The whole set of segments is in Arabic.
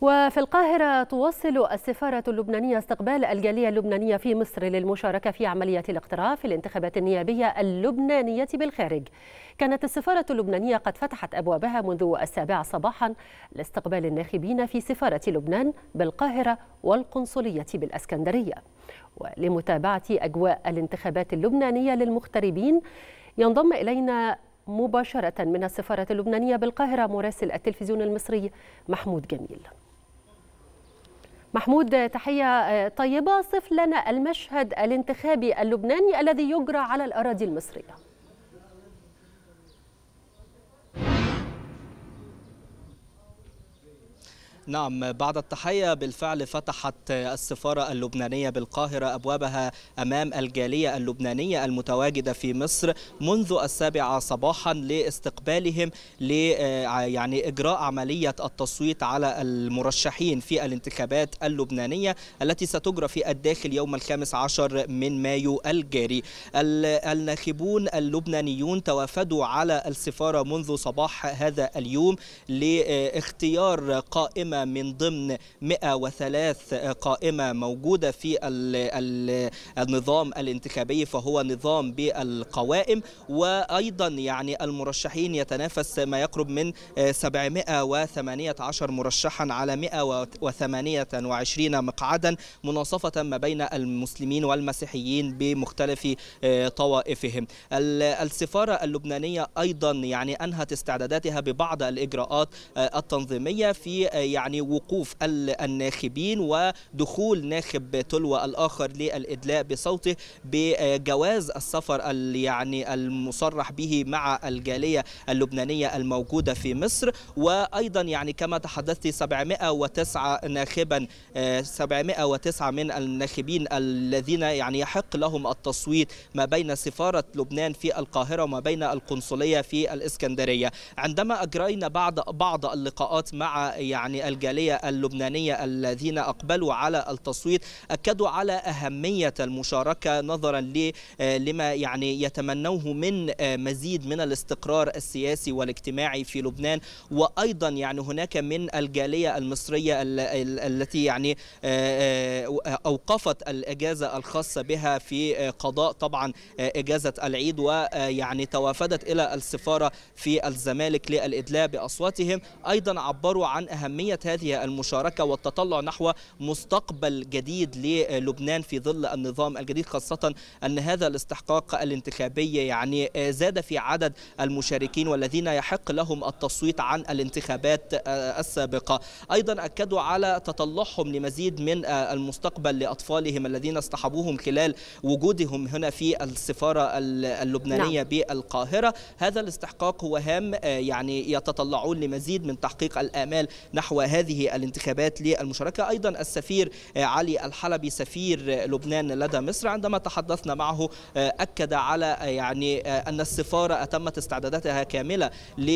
وفي القاهرة تواصل السفارة اللبنانية استقبال الجالية اللبنانية في مصر للمشاركة في عملية الاقتراع في الانتخابات النيابية اللبنانية بالخارج كانت السفارة اللبنانية قد فتحت أبوابها منذ السابعة صباحا لاستقبال الناخبين في سفارة لبنان بالقاهرة والقنصلية بالأسكندرية ولمتابعة أجواء الانتخابات اللبنانية للمغتربين ينضم إلينا مباشرة من السفارة اللبنانية بالقاهرة مراسل التلفزيون المصري محمود جميل محمود تحية آه، طيبة صف لنا المشهد الانتخابي اللبناني الذي يجرى على الأراضي المصرية نعم بعد التحية بالفعل فتحت السفارة اللبنانية بالقاهرة أبوابها أمام الجالية اللبنانية المتواجدة في مصر منذ السابعة صباحا لاستقبالهم ل آه، يعني إجراء عملية التصويت على المرشحين في الانتخابات اللبنانية التي ستجرى في الداخل يوم الخامس عشر من مايو الجاري الناخبون اللبنانيون توافدوا على السفارة منذ صباح هذا اليوم لاختيار قائمة قائمة من ضمن 103 قائمة موجودة في النظام الانتخابي فهو نظام بالقوائم وأيضا يعني المرشحين يتنافس ما يقرب من 718 مرشحا على 128 مقعدا مناصفة ما بين المسلمين والمسيحيين بمختلف آه، طوائفهم السفارة اللبنانية أيضا يعني أنهت استعداداتها ببعض الإجراءات آه، التنظيمية في آه، يعني يعني وقوف الناخبين ودخول ناخب تلو الآخر للإدلاء بصوته بجواز السفر يعني المصرح به مع الجالية اللبنانية الموجودة في مصر وأيضا يعني كما تحدثت 709 ناخبا 709 آه، من الناخبين الذين يعني يحق لهم التصويت ما بين سفارة لبنان في القاهرة وما بين القنصلية في الإسكندرية عندما أجرينا بعض بعض اللقاءات مع يعني الجالية اللبنانية الذين أقبلوا على التصويت أكدوا على أهمية المشاركة نظرا آه، لما يعني يتمنوه من آه، مزيد من الاستقرار السياسي والاجتماعي في لبنان وأيضا يعني هناك من الجالية المصرية التي يعني آه، أوقفت الإجازة الخاصة بها في قضاء طبعا إجازة العيد ويعني توافدت إلى السفارة في الزمالك للإدلاء بأصواتهم أيضا عبروا عن أهمية كانت هذه المشاركة والتطلع نحو مستقبل جديد للبنان في ظل النظام الجديد خاصة أن هذا الاستحقاق الانتخابي يعني زاد في عدد المشاركين والذين يحق لهم التصويت عن الانتخابات السابقة أيضا أكدوا على تطلعهم لمزيد من المستقبل لأطفالهم الذين اصطحبوهم خلال وجودهم هنا في السفارة اللبنانية نعم. بالقاهرة هذا الاستحقاق هو هام يعني يتطلعون لمزيد من تحقيق الآمال نحو هذه الانتخابات للمشاركة أيضا السفير آه، علي الحلبي سفير آه، لبنان لدى مصر عندما تحدثنا معه آه، أكد على يعني أن السفارة أتمت استعداداتها كاملة ل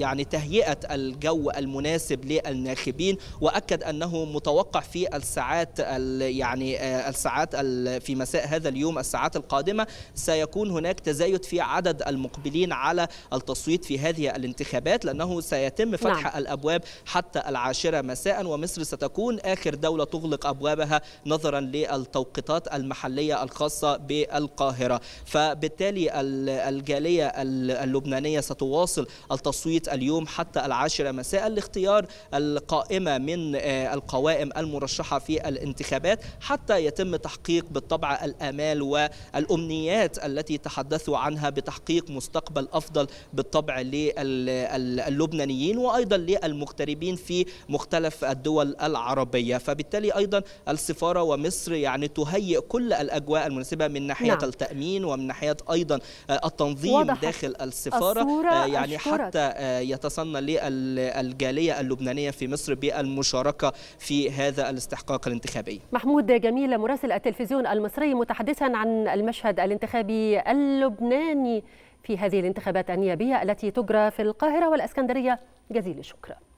يعني تهيئة الجو المناسب للناخبين وأكد أنه متوقع في الساعات يعني الساعات في مساء هذا اليوم الساعات القادمة سيكون هناك تزايد في عدد المقبلين على التصويت في هذه الانتخابات لأنه سيتم فتح نعم. الأبواب حتى العام العاشرة مساء ومصر ستكون آخر دولة تغلق أبوابها نظرا للتوقيتات المحلية الخاصة بالقاهرة فبالتالي الجالية اللبنانية ستواصل التصويت اليوم حتى العاشرة مساء لاختيار القائمة من آه، القوائم المرشحة في الانتخابات حتى يتم تحقيق بالطبع الآمال والأمنيات التي تحدثوا عنها بتحقيق مستقبل أفضل بالطبع للبنانيين وأيضا للمغتربين في مختلف الدول العربية فبالتالي أيضا السفارة ومصر يعني تهيئ كل الأجواء المناسبة من ناحية نعم. التأمين ومن ناحية أيضا التنظيم وضحت. داخل السفارة آه، يعني أشكرك. حتى آه، يتصنى للجالية اللبنانية في مصر بالمشاركة في هذا الاستحقاق الانتخابي محمود جميل مراسل التلفزيون المصري متحدثا عن المشهد الانتخابي اللبناني في هذه الانتخابات النيابية التي تجرى في القاهرة والأسكندرية جزيل الشكر